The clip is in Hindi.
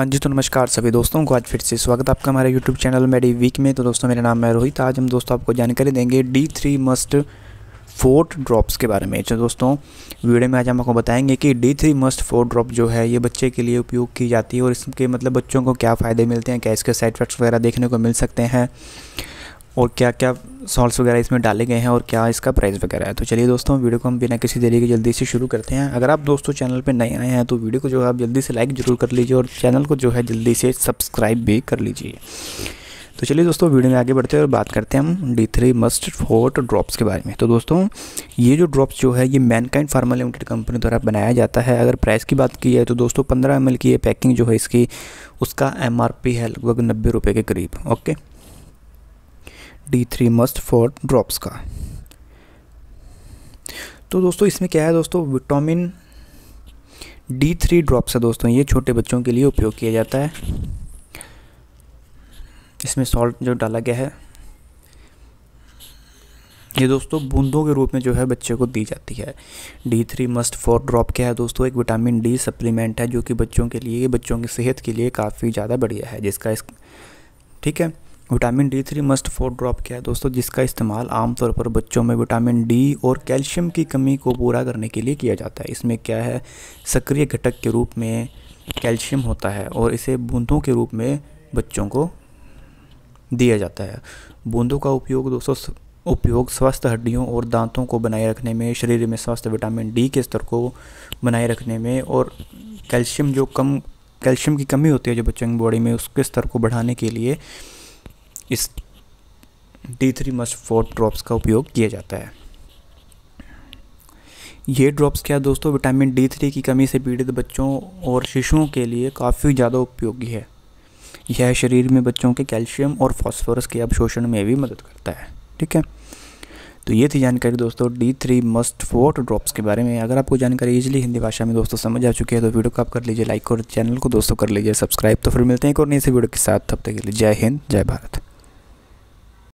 हाँ जी तो नमस्कार सभी दोस्तों को आज फिर से स्वागत आपका हमारे यूट्यूब चैनल मेडी वीक में तो दोस्तों मेरा नाम है रोहित आज हम दोस्तों आपको जानकारी देंगे D three must forte drops के बारे में तो दोस्तों वीडियो में आज हम आपको बताएंगे कि D three must forte drop जो है ये बच्चे के लिए उपयोग की जाती है और इसके मतलब बच्चों को क्या फ़ायदे मिलते हैं क्या इसके साइड इफेक्ट्स वगैरह देखने को मिल सकते हैं और क्या क्या सॉल्स वगैरह इसमें डाले गए हैं और क्या इसका प्राइस वगैरह है तो चलिए दोस्तों वीडियो को हम बिना किसी देरी के जल्दी से शुरू करते हैं अगर आप दोस्तों चैनल पर नए आए हैं तो वीडियो को जो है आप जल्दी से लाइक ज़रूर कर लीजिए और चैनल को जो है जल्दी से सब्सक्राइब भी कर लीजिए तो चलिए दोस्तों वीडियो में आगे बढ़ते हैं और बात करते हैं हम D three must forte drops के बारे में तो दोस्तों ये जो ड्रॉप्स जो है ये मैनकाइंड फार्मा लिमिटेड कंपनी द्वारा बनाया जाता है अगर प्राइस की बात की है तो दोस्तों पंद्रह एम की ये पैकिंग जो है इसकी उसका एम है लगभग नब्बे रुपये के करीब okay D three must four drops का तो दोस्तों इसमें क्या है दोस्तों विटामिन डी थ्री ड्रॉप्स है दोस्तों ये छोटे बच्चों के लिए उपयोग किया जाता है इसमें सॉल्ट जो डाला गया है ये दोस्तों बूंदों के रूप में जो है बच्चे को दी जाती है D three must four drop क्या है दोस्तों एक विटामिन डी सप्लीमेंट है जो कि बच्चों के लिए बच्चों की सेहत के लिए काफ़ी ज़्यादा बढ़िया है जिसका इस ठीक है vitamin D three must four drop क्या है दोस्तों जिसका इस्तेमाल आमतौर पर बच्चों में विटामिन डी और कैल्शियम की कमी को पूरा करने के लिए किया जाता है इसमें क्या है सक्रिय घटक के रूप में कैल्शियम होता है और इसे बूंदों के रूप में बच्चों को दिया जाता है बूंदों का उपयोग दोस्तों उपयोग स्वस्थ हड्डियों और दांतों को बनाए रखने में शरीर में स्वस्थ विटामिन डी के स्तर को बनाए रखने में और कैल्शियम जो कम कैल्शियम की कमी होती है जो बच्चों की बॉडी में उसके स्तर को बढ़ाने के लिए इस D three must four drops का उपयोग किया जाता है ये ड्रॉप्स क्या दोस्तों विटामिन डी थ्री की कमी से पीड़ित बच्चों और शिशुओं के लिए काफ़ी ज़्यादा उपयोगी है यह शरीर में बच्चों के कैल्शियम और फॉस्फोरस के अवशोषण में भी मदद करता है ठीक है तो ये थी जानकारी दोस्तों D three must four drops के बारे में अगर आपको जानकारी ईजिली हिंदी भाषा में दोस्तों समझ आ चुकी है तो वीडियो को आप कर लीजिए लाइक और चैनल को दोस्तों कर लीजिए सब्सक्राइब तो फिर मिलते हैं एक और नई वीडियो के साथ तब तक के लिए जय हिंद जय भारत